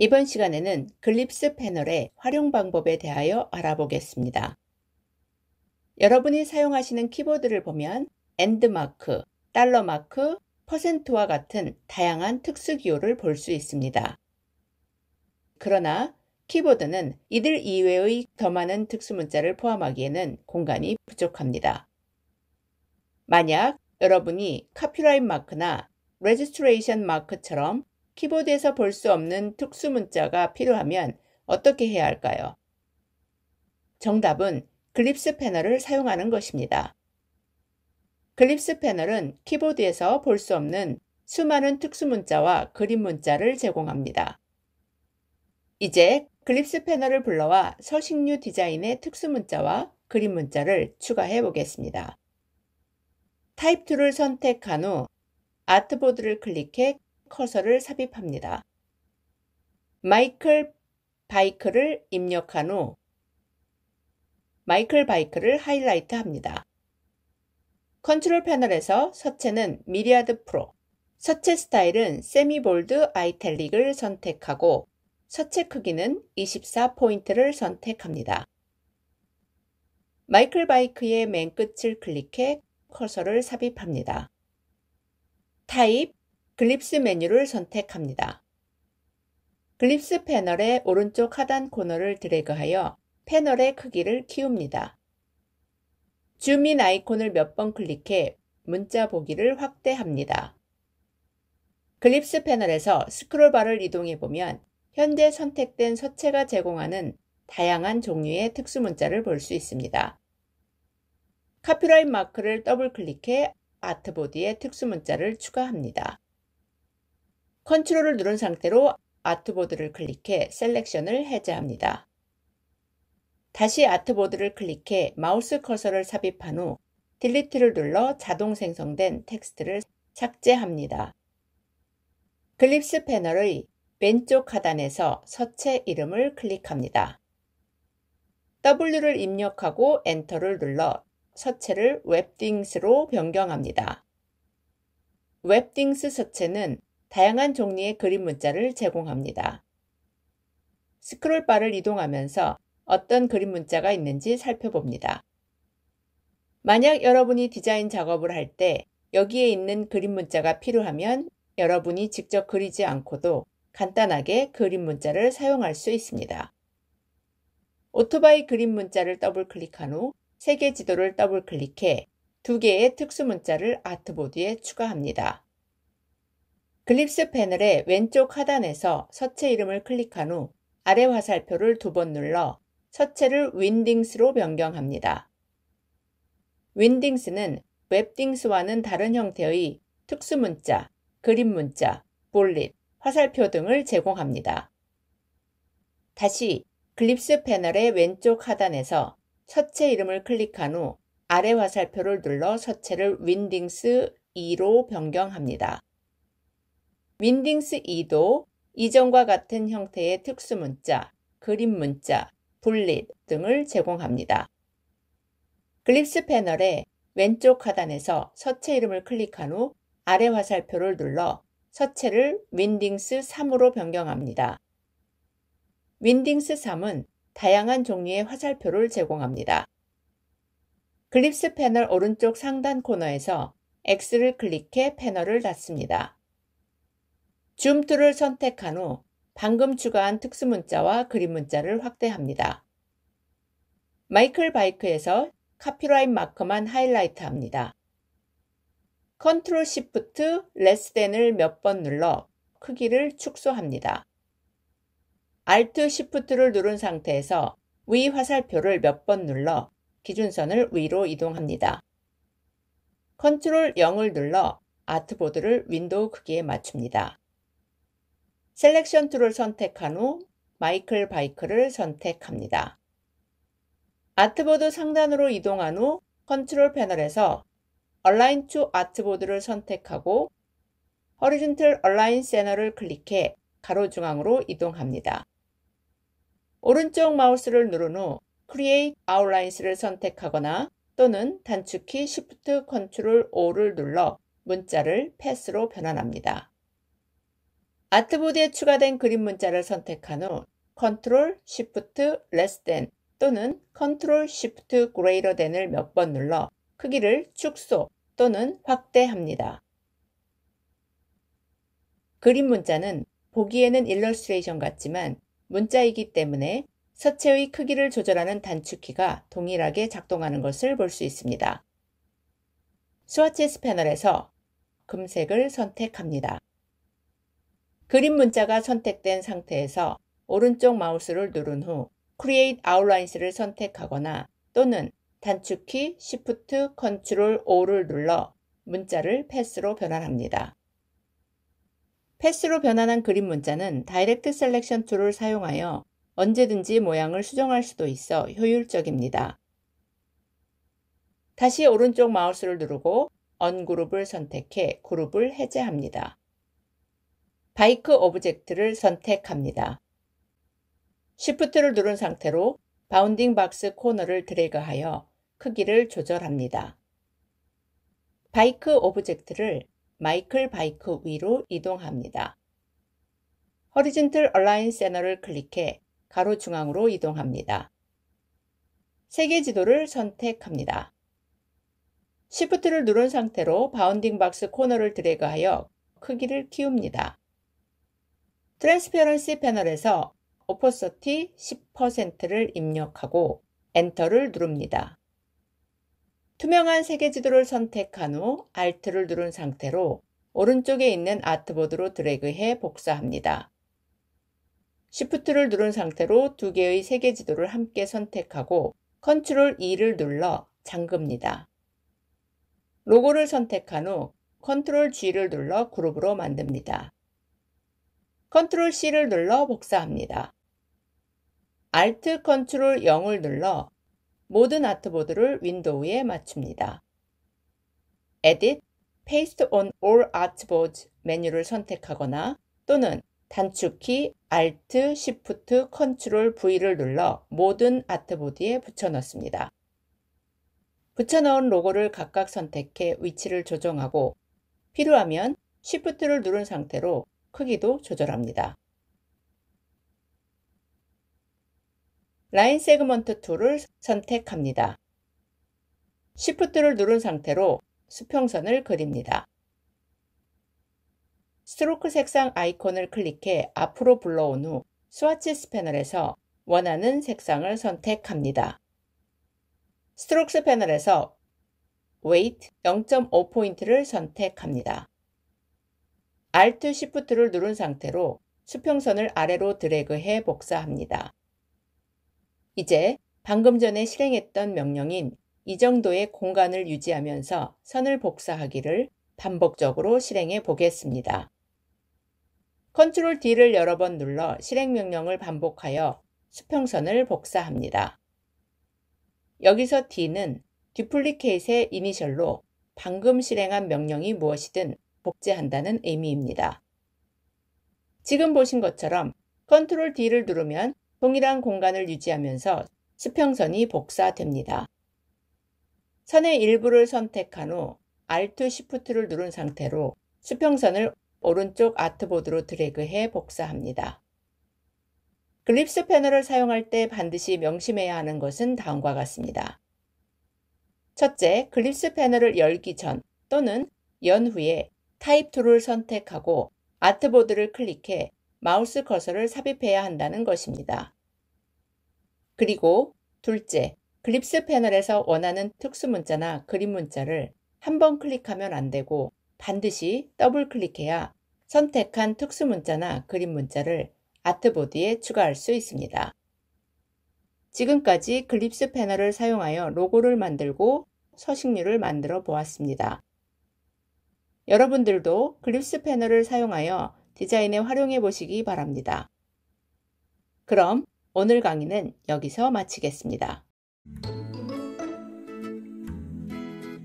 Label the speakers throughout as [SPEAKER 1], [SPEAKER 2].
[SPEAKER 1] 이번 시간에는 글립스 패널의 활용 방법에 대하여 알아보겠습니다. 여러분이 사용하시는 키보드를 보면 엔드마크, 달러마크, 퍼센트와 같은 다양한 특수 기호를 볼 수 있습니다. 그러나 키보드는 이들 이외의 더 많은 특수 문자를 포함하기에는 공간이 부족합니다. 만약 여러분이 카피라인 마크나 레지스트레이션 마크처럼 키보드에서 볼 수 없는 특수 문자가 필요하면 어떻게 해야 할까요? 정답은 글립스 패널을 사용하는 것입니다. 글립스 패널은 키보드에서 볼 수 없는 수많은 특수 문자와 그림 문자를 제공합니다. 이제 글립스 패널을 불러와 서식류 디자인의 특수 문자와 그림 문자를 추가해 보겠습니다. 타입 2를 선택한 후 아트보드를 클릭해 커서를 삽입합니다. 마이클 바이크를 입력한 후 마이클 바이크를 하이라이트 합니다. 컨트롤 패널에서 서체는 미리아드 프로, 서체 스타일은 세미볼드 아이텔릭을 선택하고 서체 크기는 24포인트를 선택합니다. 마이클 바이크의 맨 끝을 클릭해 커서를 삽입합니다. 타입, 글립스 메뉴를 선택합니다. 글립스 패널의 오른쪽 하단 코너를 드래그하여 패널의 크기를 키웁니다. 줌인 아이콘을 몇 번 클릭해 문자 보기를 확대합니다. 글립스 패널에서 스크롤바를 이동해 보면 현재 선택된 서체가 제공하는 다양한 종류의 특수 문자를 볼 수 있습니다. 카피라인 마크를 더블 클릭해 아트보드의 특수 문자를 추가합니다. 컨트롤을 누른 상태로 아트보드를 클릭해 셀렉션을 해제합니다. 다시 아트보드를 클릭해 마우스 커서를 삽입한 후 딜리트를 눌러 자동 생성된 텍스트를 삭제합니다. 글립스 패널의 왼쪽 하단에서 서체 이름을 클릭합니다. W를 입력하고 엔터를 눌러 서체를 웹딩스로 변경합니다. 웹딩스 서체는 다양한 종류의 그림 문자를 제공합니다. 스크롤바를 이동하면서 어떤 그림 문자가 있는지 살펴봅니다. 만약 여러분이 디자인 작업을 할 때 여기에 있는 그림 문자가 필요하면 여러분이 직접 그리지 않고도 간단하게 그림 문자를 사용할 수 있습니다. 오토바이 그림 문자를 더블 클릭한 후 세계 지도를 더블 클릭해 두 개의 특수 문자를 아트보드에 추가합니다. 글립스 패널의 왼쪽 하단에서 서체 이름을 클릭한 후 아래 화살표를 두 번 눌러 서체를 윈딩스로 변경합니다. 윈딩스는 웹딩스와는 다른 형태의 특수문자, 그림문자, 볼릿, 화살표 등을 제공합니다. 다시 글립스 패널의 왼쪽 하단에서 서체 이름을 클릭한 후 아래 화살표를 눌러 서체를 윈딩스 2로 변경합니다. 윈딩스 2도 이전과 같은 형태의 특수문자, 그림문자, 분릿 등을 제공합니다. 글립스 패널의 왼쪽 하단에서 서체 이름을 클릭한 후 아래 화살표를 눌러 서체를 윈딩스 3으로 변경합니다. 윈딩스 3은 다양한 종류의 화살표를 제공합니다. 글립스 패널 오른쪽 상단 코너에서 X를 클릭해 패널을 닫습니다. 줌툴을 선택한 후 방금 추가한 특수문자와 그림문자를 확대합니다. 마이클 바이크에서 카피라인 마크만 하이라이트 합니다. 컨트롤 시프트 레스 댄을 몇 번 눌러 크기를 축소합니다. 알트 시프트를 누른 상태에서 위 화살표를 몇 번 눌러 기준선을 위로 이동합니다. 컨트롤 0을 눌러 아트보드를 윈도우 크기에 맞춥니다. 셀렉션 툴을 선택한 후 마이클 바이크를 선택합니다. 아트보드 상단으로 이동한 후 컨트롤 패널에서 얼라인 g 아트보드를 선택하고 Horizontal Align Center를 클릭해 가로 중앙으로 이동합니다. 오른쪽 마우스를 누른 후 Create Outlines를 선택하거나 또는 단축키 Shift Ctrl O를 눌러 문자를 패스로 변환합니다. 아트보드에 추가된 그림 문자를 선택한 후 Ctrl, Shift, Less Than 또는 Ctrl, Shift, Greater Than을 몇 번 눌러 크기를 축소 또는 확대합니다. 그림 문자는 보기에는 일러스트레이션 같지만 문자이기 때문에 서체의 크기를 조절하는 단축키가 동일하게 작동하는 것을 볼 수 있습니다. 스와치스 패널에서 금색을 선택합니다. 그림 문자가 선택된 상태에서 오른쪽 마우스를 누른 후 Create Outlines를 선택하거나 또는 단축키 Shift Ctrl O를 눌러 문자를 패스로 변환합니다. 패스로 변환한 그림 문자는 Direct Selection t o o l 을 사용하여 언제든지 모양을 수정할 수도 있어 효율적입니다. 다시 오른쪽 마우스를 누르고 언그룹을 선택해 그룹을 해제합니다. 바이크 오브젝트를 선택합니다. Shift를 누른 상태로 바운딩 박스 코너를 드래그하여 크기를 조절합니다. 바이크 오브젝트를 마이클 바이크 위로 이동합니다. 허리즌틀 얼라인 세너를 클릭해 가로 중앙으로 이동합니다. 세계 지도를 선택합니다. Shift를 누른 상태로 바운딩 박스 코너를 드래그하여 크기를 키웁니다. 트랜스페런시 패널에서 오퍼서티 10%를 입력하고 엔터를 누릅니다. 투명한 세계지도를 선택한 후 Alt를 누른 상태로 오른쪽에 있는 아트보드로 드래그해 복사합니다. Shift를 누른 상태로 두 개의 세계지도를 함께 선택하고 Ctrl E를 눌러 잠급니다. 로고를 선택한 후 Ctrl G를 눌러 그룹으로 만듭니다. 컨트롤 C를 눌러 복사합니다. Alt Ctrl 0을 눌러 모든 아트보드를 윈도우에 맞춥니다. Edit, Paste on all artboards 메뉴를 선택하거나 또는 단축키 Alt, Shift, Ctrl V를 눌러 모든 아트보드에 붙여넣습니다. 붙여넣은 로고를 각각 선택해 위치를 조정하고 필요하면 Shift를 누른 상태로 크기도 조절합니다. 라인 세그먼트 툴을 선택합니다. Shift를 누른 상태로 수평선을 그립니다. 스트로크 색상 아이콘을 클릭해 앞으로 불러온 후 스와치스 패널에서 원하는 색상을 선택합니다. 스트로크 패널에서 Weight 0.5포인트를 선택합니다. Alt Shift를 누른 상태로 수평선을 아래로 드래그해 복사합니다. 이제 방금 전에 실행했던 명령인 이 정도의 공간을 유지하면서 선을 복사하기를 반복적으로 실행해 보겠습니다. Ctrl D를 여러 번 눌러 실행 명령을 반복하여 수평선을 복사합니다. 여기서 D는 l i c a t e 의 이니셜로 방금 실행한 명령이 무엇이든 복제한다는 의미입니다. 지금 보신 것처럼 Ctrl D를 누르면 동일한 공간을 유지하면서 수평선이 복사됩니다. 선의 일부를 선택한 후 Alt Shift를 누른 상태로 수평선을 오른쪽 아트보드로 드래그해 복사합니다. 글립스 패널을 사용할 때 반드시 명심해야 하는 것은 다음과 같습니다. 첫째, 글립스 패널을 열기 전 또는 연후에 타입 툴을 선택하고 아트보드를 클릭해 마우스 커서를 삽입해야 한다는 것입니다. 그리고 둘째, 글립스 패널에서 원하는 특수 문자나 그림 문자를 한 번 클릭하면 안 되고 반드시 더블 클릭해야 선택한 특수 문자나 그림 문자를 아트보드에 추가할 수 있습니다. 지금까지 글립스 패널을 사용하여 로고를 만들고 서식률을 만들어 보았습니다. 여러분들도 글립스 패널을 사용하여 디자인에 활용해 보시기 바랍니다. 그럼 오늘 강의는 여기서 마치겠습니다.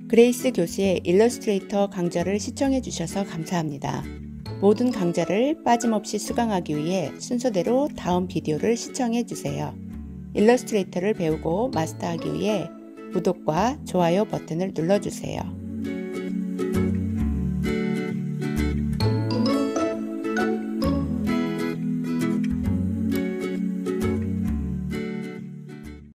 [SPEAKER 1] 그레이스 교수의 일러스트레이터 강좌를 시청해 주셔서 감사합니다. 모든 강좌를 빠짐없이 수강하기 위해 순서대로 다음 비디오를 시청해 주세요. 일러스트레이터를 배우고 마스터하기 위해 구독과 좋아요 버튼을 눌러주세요.